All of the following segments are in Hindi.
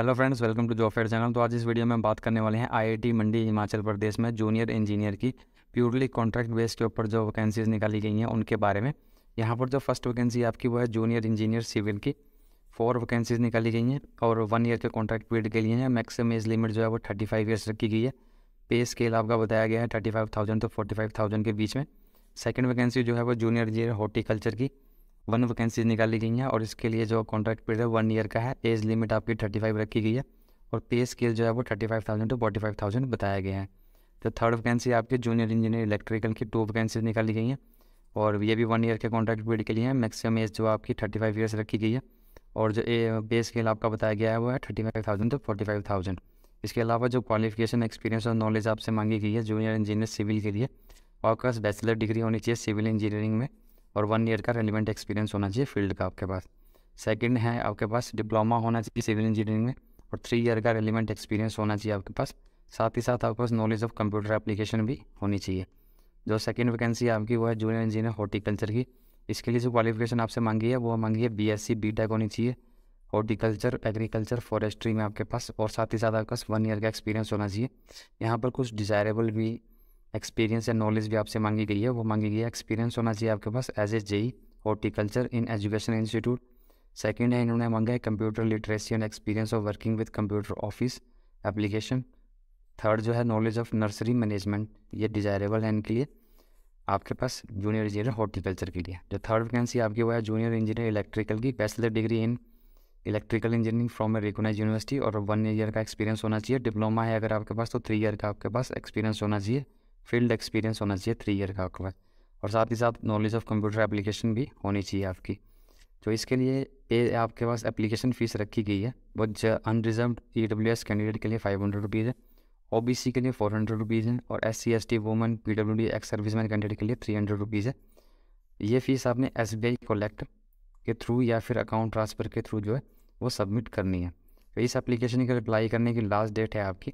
hello friends welcome to job fair channel तो आज इस वीडियो में हम बात करने वाले हैं आईआईटी मंडी हिमाचल प्रदेश में जूनियर इंजीनियर की प्योरली कॉन्ट्रैक्ट बेस के ऊपर जो वैकेंसीज़ निकाली गई हैं उनके बारे में यहाँ पर जो फर्स्ट वैकेंसी आपकी वो है जूनियर इंजीनियर सिविल की फोर वैकेंसीज़ निकाली गई हैं और वन ईयर के कॉन्ट्रैक्ट पीरियड के लिए हैं मैक्सिम एज लिमिट जो है वो थर्टी फाइव ईयर्स रखी गई है पे स्केल आपका बताया गया है थर्टी फाइव थाउजेंड तो फोर्टी फाइव थाउजेंड के बीच में सेकेंड वैकेंसी जो है वो जूनियर इंजीनियर हॉर्टिकल्चर की वन वैकेंसीज निकाली गई हैं और इसके लिए जो कॉन्ट्रैक्ट पीरियड है वन ईयर का है एज लिमिट आपकी थर्टी फाइव रखी गई है और पे स्केल जो है वो thirty five thousand to forty five thousand बताया गया है तो थर्ड वैकेंसी आपकी जूनियर इंजीनियर इलेक्ट्रिकल की टू वैकेंसी निकाली गई हैं और ये भी वन ईयर के कॉन्ट्रैक्ट पीरियड के लिए हैं मैक्सिमम एज जो आपकी थर्टी फाइव ईयर्स रखी गई है और जो पे स्केल आपका बताया गया है वो है thirty five thousand to forty five thousand इसके अलावा जो क्वालिफिकेशन एक्सपीरियंस और नॉलेज आपसे मांगी गई है जूनियर इंजीनियर सिविल के लिए आपके पास बैचलर डिग्री होनी चाहिए सिविल इंजीनियरिंग में और वन ईयर का रेलिवेंट एक्सपीरियंस होना चाहिए फील्ड का आपके पास सेकंड है आपके पास डिप्लोमा होना चाहिए सिविल इंजीनियरिंग में और थ्री ईयर का रेलिवेंट एक्सपीरियंस होना चाहिए आपके पास साथ ही साथ आपके पास नॉलेज ऑफ कंप्यूटर एप्लीकेशन भी होनी चाहिए जो सेकेंड वैकेंसी है आपकी वो है जूनियर इंजीनियर हॉर्टिकल्चर की इसके लिए जो क्वालिफिकेशन आपसे मांगी है वो मांगी है B S C B tech होनी चाहिए हॉर्टिकल्चर एग्रीकल्चर फॉरेस्ट्री में आपके पास और साथ ही साथ आपके पास वन ईयर का एक्सपीरियंस होना चाहिए यहाँ पर कुछ डिज़ायरेबल भी एक्सपीरियंस या नॉलेज भी आपसे मांगी गई है वो मांगी गई है एक्सपीरियंस होना चाहिए आपके पास as a JE horticulture in education institute second है इन्होंने मांगा है computer literacy and experience of working with computer office application third जो है नॉलेज ऑफ नर्सरी मैनेजमेंट ये डिजायरेबल है इनके लिए आपके पास जूनियर इंजीनियर हॉर्टिकल्चर के लिए जो थर्ड वैकेंसी आपकी वो है जूनियर इंजीनियर इलेक्ट्रिकल की bachelor degree in electrical engineering from a recognise university और वन ईयर का एक्सपीरियंस होना चाहिए डिप्लोमा है अगर आपके पास तो थ्री ईयर का आपके पास एक्सपीरियंस होना चाहिए फील्ड एक्सपीरियंस होना चाहिए थ्री ईयर का आपके और साथ ही साथ नॉलेज ऑफ कंप्यूटर एप्लीकेशन भी होनी चाहिए आपकी तो इसके लिए ए आपके पास एप्लीकेशन फ़ीस रखी गई है but unreserve E W S candidate के लिए फाइव हंड्रेड रुपीज़ है ओ बी सी के लिए फोर हंड्रेड रुपीज़ है और S C S T woman P W D ex service man candidate के लिए थ्री हंड्रेड रुपीज़ है ये फ़ीस आपने एस बी आई कोलेक्ट के थ्रू या फिर अकाउंट ट्रांसफ़र के थ्रू जो है वो सबमिट करनी है तो इस एप्लीकेशन के अप्लाई करने की लास्ट डेट है आपकी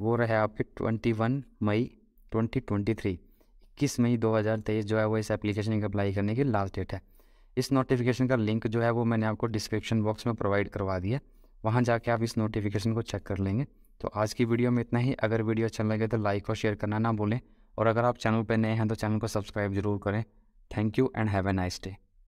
वो रहे आपकी twenty one May twenty twenty three इक्कीस मई दो हज़ार तेईस जो है वो इस एप्लीकेशन की अप्लाई करने की लास्ट डेट है इस नोटिफिकेशन का लिंक जो है वो मैंने आपको डिस्क्रिप्शन बॉक्स में प्रोवाइड करवा दिया वहाँ जाके आप इस नोटिफिकेशन को चेक कर लेंगे तो आज की वीडियो में इतना ही अगर वीडियो अच्छा लगे तो लाइक और शेयर करना ना भूलें और अगर आप चैनल पर नए हैं तो चैनल को सब्सक्राइब जरूर करें thank you and have a nice day